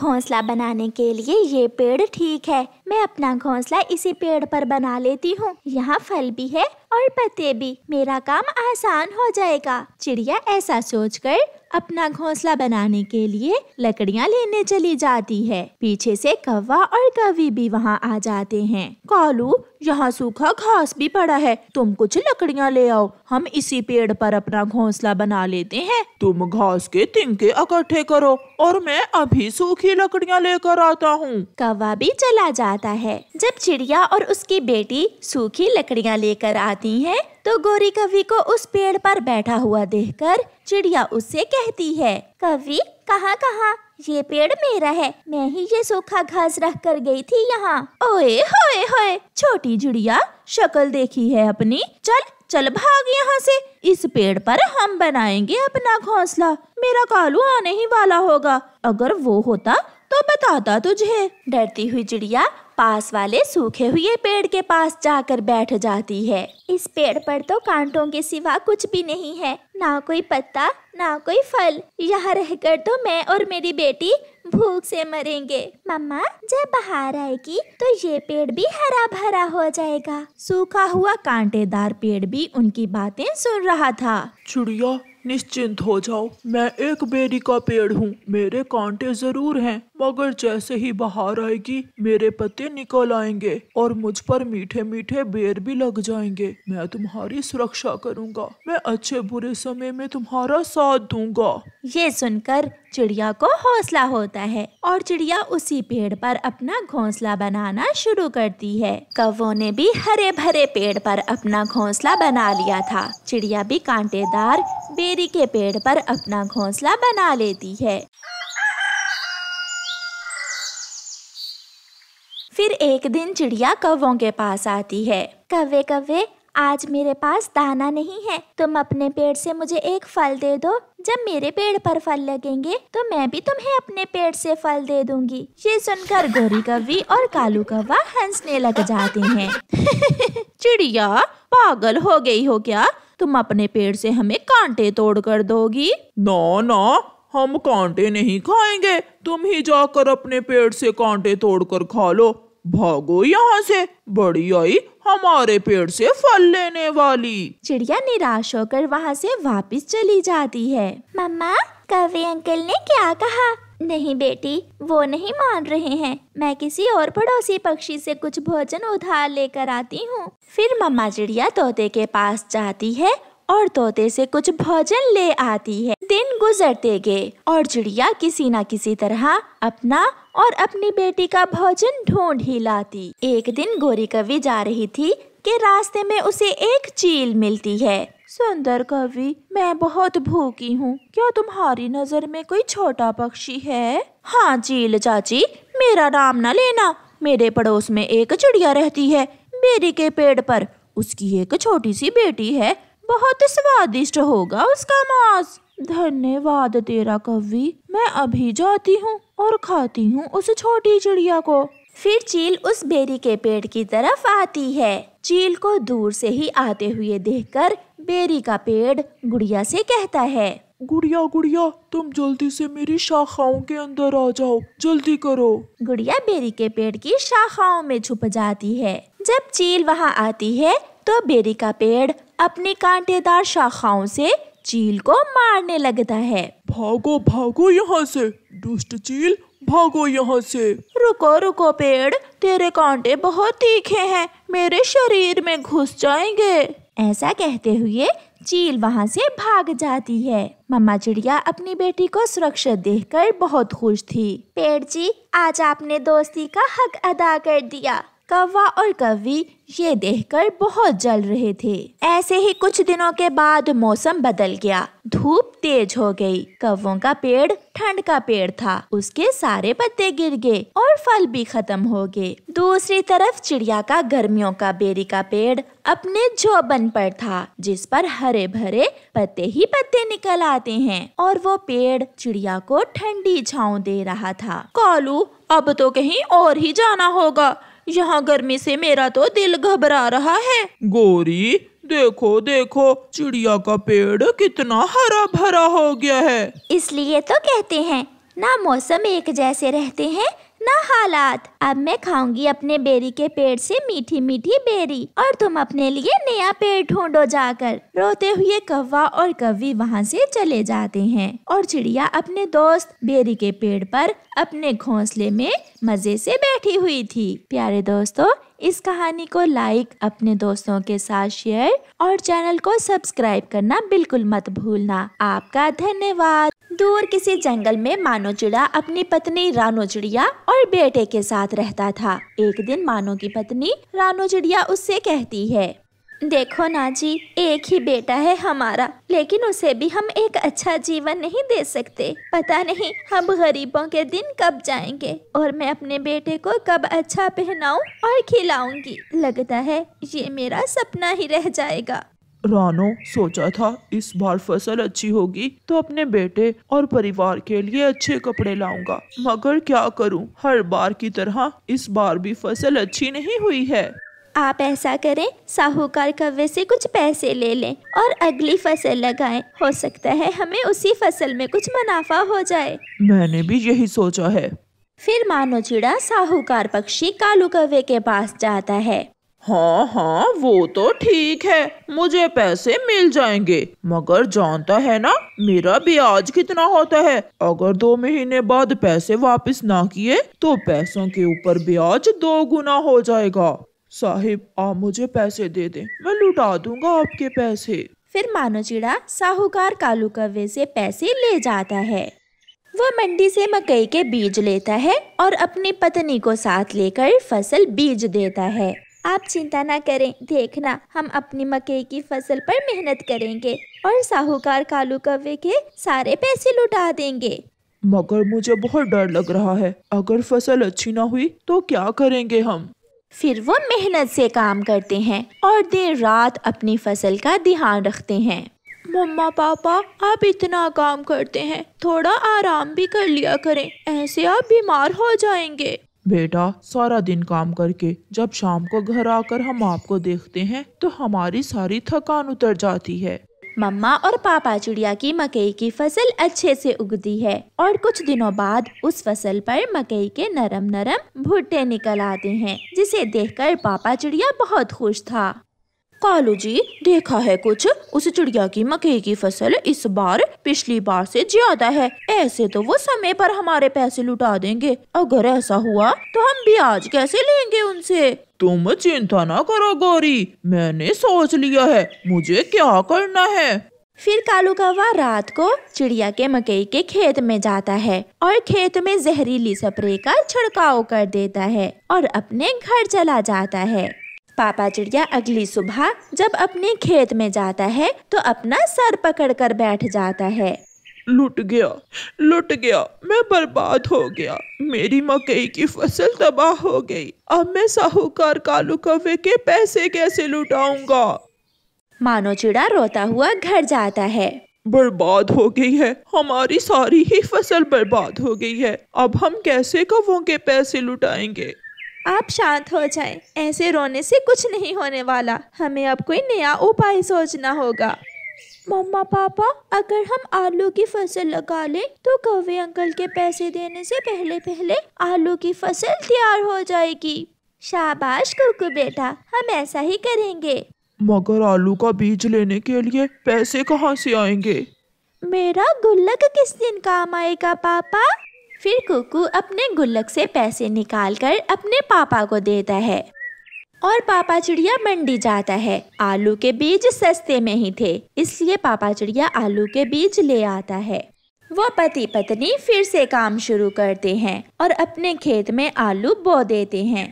घोंसला बनाने के लिए ये पेड़ ठीक है मैं अपना घोंसला इसी पेड़ पर बना लेती हूँ यहाँ फल भी है और पत्ते भी मेरा काम आसान हो जाएगा चिड़िया ऐसा सोचकर अपना घोंसला बनाने के लिए लकड़ियाँ लेने चली जाती है पीछे से कौवा और कवि भी वहाँ आ जाते हैं कालू यहाँ सूखा घास भी पड़ा है तुम कुछ लकड़ियाँ ले आओ हम इसी पेड़ पर अपना घोंसला बना लेते हैं तुम घास के तिनके इकट्ठे करो और मैं अभी सूखी लकड़ियाँ लेकर आता हूँ कौवा भी चला जाता है जब चिड़िया और उसकी बेटी सूखी लकड़ियाँ लेकर आती आती हैं, तो गोरी कवि को उस पेड़ पर बैठा हुआ देखकर चिड़िया उससे कहती है कवि कहाँ कहाँ ये पेड़ मेरा है मैं ही ये सूखा घास रख कर गई थी यहाँ ओए होए होए छोटी चिड़िया शक्ल देखी है अपनी चल चल भाग यहाँ से इस पेड़ पर हम बनाएंगे अपना घोंसला मेरा कालू आने ही वाला होगा अगर वो होता तो बताता तुझे डरती हुई चिड़िया पास वाले सूखे हुए पेड़ के पास जाकर बैठ जाती है इस पेड़ पर तो कांटों के सिवा कुछ भी नहीं है ना कोई पत्ता ना कोई फल यहाँ रहकर तो मैं और मेरी बेटी भूख से मरेंगे मम्मा जब बाहर आएगी तो ये पेड़ भी हरा भरा हो जाएगा सूखा हुआ कांटेदार पेड़ भी उनकी बातें सुन रहा था चिड़िया निश्चिंत हो जाओ मैं एक बेरी का पेड़ हूँ मेरे कांटे जरूर हैं मगर जैसे ही बाहर आएगी मेरे पति निकल आएंगे और मुझ पर मीठे मीठे बेर भी लग जाएंगे मैं तुम्हारी सुरक्षा करूंगा मैं अच्छे बुरे समय में तुम्हारा साथ दूंगा ये सुनकर चिड़िया को हौसला होता है और चिड़िया उसी पेड़ पर अपना घोंसला बनाना शुरू करती है कवों ने भी हरे भरे पेड़ पर अपना घोंसला बना लिया था चिड़िया भी कांटेदार बेरी के पेड़ पर अपना घोंसला बना लेती है फिर एक दिन चिड़िया कव्वों के पास आती है कवे कवे आज मेरे पास दाना नहीं है तुम अपने पेड़ से मुझे एक फल दे दो जब मेरे पेड़ पर फल लगेंगे तो मैं भी तुम्हें अपने पेड़ से फल दे दूंगी ये सुनकर गोरी कवि और कालू कौवा हंसने लग जाते हैं चिड़िया पागल हो गई हो क्या तुम अपने पेड़ से हमें कांटे तोड़ कर दोगी ना ना हम कांटे नहीं खाएंगे तुम ही जाकर अपने पेड़ से कांटे तोड़कर खा लो भागो यहाँ से बड़ी आई हमारे पेड़ से फल लेने वाली चिड़िया निराश होकर वहाँ से वापस चली जाती है मम्मा कवे अंकल ने क्या कहा नहीं बेटी वो नहीं मान रहे हैं मैं किसी और पड़ोसी पक्षी से कुछ भोजन उधार लेकर आती हूँ फिर मम्मा चिड़िया तोते के पास जाती है और तोते से कुछ भोजन ले आती है दिन गुजरते गए और चिड़िया किसी न किसी तरह अपना और अपनी बेटी का भोजन ढूंढ ही लाती एक दिन गोरी कवि जा रही थी के रास्ते में उसे एक चील मिलती है सुंदर कवि मैं बहुत भूखी हूँ क्या तुम्हारी नजर में कोई छोटा पक्षी है हाँ चील चाची मेरा नाम न लेना मेरे पड़ोस में एक चिड़िया रहती है बेरी के पेड़ पर उसकी एक छोटी सी बेटी है बहुत स्वादिष्ट होगा उसका मांस धन्यवाद तेरा कवि मैं अभी जाती हूँ और खाती हूँ उस छोटी चिड़िया को फिर चील उस बेरी के पेड़ की तरफ आती है चील को दूर से ही आते हुए देखकर बेरी का पेड़ गुड़िया से कहता है गुड़िया गुड़िया तुम जल्दी से मेरी शाखाओं के अंदर आ जाओ जल्दी करो गुड़िया बेरी के पेड़ की शाखाओं में छुप जाती है जब चील वहाँ आती है तो बेरी का पेड़ अपनी कांटेदार शाखाओं से चील को मारने लगता है भागो भागो यहाँ से दुष्ट चील भागो यहाँ से रुको रुको पेड़ तेरे कांटे बहुत तीखे हैं मेरे शरीर में घुस जाएंगे ऐसा कहते हुए चील वहाँ से भाग जाती है मम्मा चिड़िया अपनी बेटी को सुरक्षित देखकर बहुत खुश थी पेड़ जी आज आपने दोस्ती का हक अदा कर दिया कौवा और कवि ये देखकर बहुत जल रहे थे ऐसे ही कुछ दिनों के बाद मौसम बदल गया धूप तेज हो गई कौ का पेड़ ठंड का पेड़ था उसके सारे पत्ते गिर गए और फल भी खत्म हो गए दूसरी तरफ चिड़िया का गर्मियों का बेरी का पेड़ अपने जोबन पर था जिस पर हरे भरे पत्ते ही पत्ते निकल आते हैं और वो पेड़ चिड़िया को ठंडी छाव दे रहा था कालू अब तो कहीं और ही जाना होगा यहाँ गर्मी से मेरा तो दिल घबरा रहा है गोरी देखो देखो चिड़िया का पेड़ कितना हरा भरा हो गया है इसलिए तो कहते हैं ना मौसम एक जैसे रहते हैं ना हालात अब मैं खाऊंगी अपने बेरी के पेड़ से मीठी मीठी बेरी और तुम अपने लिए नया पेड़ ढूंढो जाकर रोते हुए कौवा और कवी वहाँ से चले जाते हैं और चिड़िया अपने दोस्त बेरी के पेड़ पर अपने घोंसले में मजे से बैठी हुई थी प्यारे दोस्तों इस कहानी को लाइक अपने दोस्तों के साथ शेयर और चैनल को सब्सक्राइब करना बिल्कुल मत भूलना आपका धन्यवाद दूर किसी जंगल में मानो चिड़ा अपनी पत्नी रानो चिड़िया और बेटे के साथ रहता था एक दिन मानो की पत्नी रानो चिड़िया उससे कहती है देखो ना जी एक ही बेटा है हमारा लेकिन उसे भी हम एक अच्छा जीवन नहीं दे सकते पता नहीं हम गरीबों के दिन कब जाएंगे और मैं अपने बेटे को कब अच्छा पहनाऊं और खिलाऊंगी लगता है ये मेरा सपना ही रह जाएगा रानो सोचा था इस बार फसल अच्छी होगी तो अपने बेटे और परिवार के लिए अच्छे कपड़े लाऊंगा मगर क्या करूं? हर बार की तरह इस बार भी फसल अच्छी नहीं हुई है आप ऐसा करें साहूकार कव्वे से कुछ पैसे ले लें और अगली फसल लगाएं। हो सकता है हमें उसी फसल में कुछ मुनाफा हो जाए मैंने भी यही सोचा है फिर मानो चिड़ा साहूकार पक्षी कालू कव्वे के पास जाता है हाँ हाँ वो तो ठीक है मुझे पैसे मिल जाएंगे मगर जानता है ना मेरा ब्याज कितना होता है अगर दो महीने बाद पैसे वापस ना किए तो पैसों के ऊपर ब्याज दो गुना हो जाएगा साहिब आप मुझे पैसे दे दें मैं लुटा दूंगा आपके पैसे फिर मानो चिड़ा साहूकार कालू कव्वे से पैसे ले जाता है वह मंडी से मकई के बीज लेता है और अपनी पत्नी को साथ लेकर फसल बीज देता है आप चिंता ना करें देखना हम अपनी मकई की फसल पर मेहनत करेंगे और साहूकार कालू कव्वे के सारे पैसे लुटा देंगे मगर मुझे बहुत डर लग रहा है अगर फसल अच्छी ना हुई तो क्या करेंगे हम फिर वो मेहनत से काम करते हैं और देर रात अपनी फसल का ध्यान रखते हैं मम्मा पापा आप इतना काम करते हैं थोड़ा आराम भी कर लिया करें ऐसे आप बीमार हो जाएंगे बेटा सारा दिन काम करके जब शाम को घर आकर हम आपको देखते हैं तो हमारी सारी थकान उतर जाती है मम्मा और पापा चिड़िया की मकई की फसल अच्छे से उगती है और कुछ दिनों बाद उस फसल पर मकई के नरम नरम भुट्टे निकल आते हैं जिसे देखकर पापा चिड़िया बहुत खुश था कालू जी देखा है कुछ उस चिड़िया की मकई की फसल इस बार पिछली बार से ज्यादा है ऐसे तो वो समय पर हमारे पैसे लुटा देंगे अगर ऐसा हुआ तो हम ब्याज कैसे लेंगे उनसे तुम चिंता ना करो गौरी मैंने सोच लिया है मुझे क्या करना है फिर कालू कौवा रात को चिड़िया के मकई के खेत में जाता है और खेत में जहरीली स्प्रे का छिड़काव कर देता है और अपने घर चला जाता है पापा चिड़िया अगली सुबह जब अपने खेत में जाता है तो अपना सर पकड़कर बैठ जाता है लुट गया लुट गया मैं बर्बाद हो गया मेरी मकई की फसल तबाह हो गई अब मैं साहूकार कालू कवे के पैसे कैसे लुटाऊंगा मानो चिड़ा रोता हुआ घर जाता है बर्बाद हो गई है हमारी सारी ही फसल बर्बाद हो गई है अब हम कैसे कवों के पैसे लुटाएंगे आप शांत हो जाएं। ऐसे रोने से कुछ नहीं होने वाला हमें अब कोई नया उपाय सोचना होगा मम्मा पापा अगर हम आलू की फसल लगा लें तो कौवे अंकल के पैसे देने से पहले पहले आलू की फसल तैयार हो जाएगी शाबाश कुकू बेटा हम ऐसा ही करेंगे मगर आलू का बीज लेने के लिए पैसे कहाँ से आएंगे मेरा गुल्लक किस दिन काम आएगा पापा फिर कुकू अपने गुल्लक से पैसे निकालकर अपने पापा को देता है और पापा चिड़िया मंडी जाता है आलू के बीज सस्ते में ही थे इसलिए पापा चिड़िया आलू के बीज ले आता है वो पति पत्नी फिर से काम शुरू करते हैं और अपने खेत में आलू बो देते हैं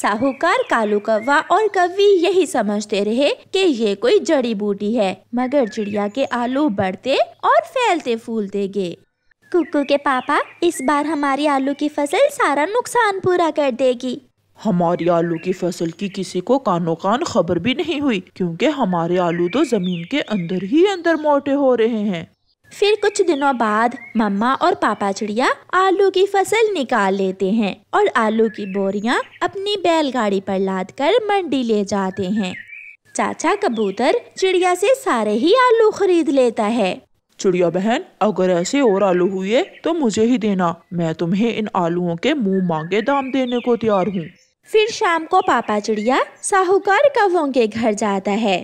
साहूकार कालू कौवा और कवि यही समझते रहे कि ये कोई जड़ी बूटी है मगर चिड़िया के आलू बढ़ते और फैलते फूलते गए कुकू के पापा इस बार हमारी आलू की फसल सारा नुकसान पूरा कर देगी हमारी आलू की फसल की किसी को कानो कान खबर भी नहीं हुई क्योंकि हमारे आलू तो जमीन के अंदर ही अंदर मोटे हो रहे हैं फिर कुछ दिनों बाद मम्मा और पापा चिड़िया आलू की फसल निकाल लेते हैं और आलू की बोरियां अपनी बैलगाड़ी पर लाद कर मंडी ले जाते हैं चाचा कबूतर चिड़िया से सारे ही आलू खरीद लेता है चिड़िया बहन अगर ऐसे और आलू हुए तो मुझे ही देना मैं तुम्हें इन आलूओं के मुंह मांगे दाम देने को तैयार हूँ फिर शाम को पापा चिड़िया साहूकार कवों के घर जाता है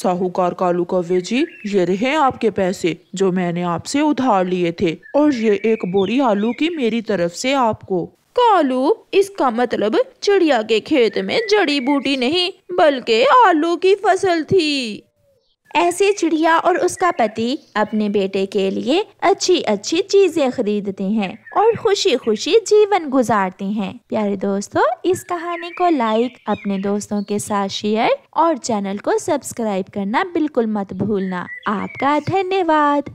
साहूकार कालू कव्य जी ये रहे आपके पैसे जो मैंने आपसे उधार लिए थे और ये एक बोरी आलू की मेरी तरफ से आपको कालू इसका मतलब चिड़िया के खेत में जड़ी बूटी नहीं बल्कि आलू की फसल थी ऐसी चिड़िया और उसका पति अपने बेटे के लिए अच्छी अच्छी चीजें खरीदते हैं और खुशी खुशी जीवन गुजारते हैं प्यारे दोस्तों इस कहानी को लाइक अपने दोस्तों के साथ शेयर और चैनल को सब्सक्राइब करना बिल्कुल मत भूलना आपका धन्यवाद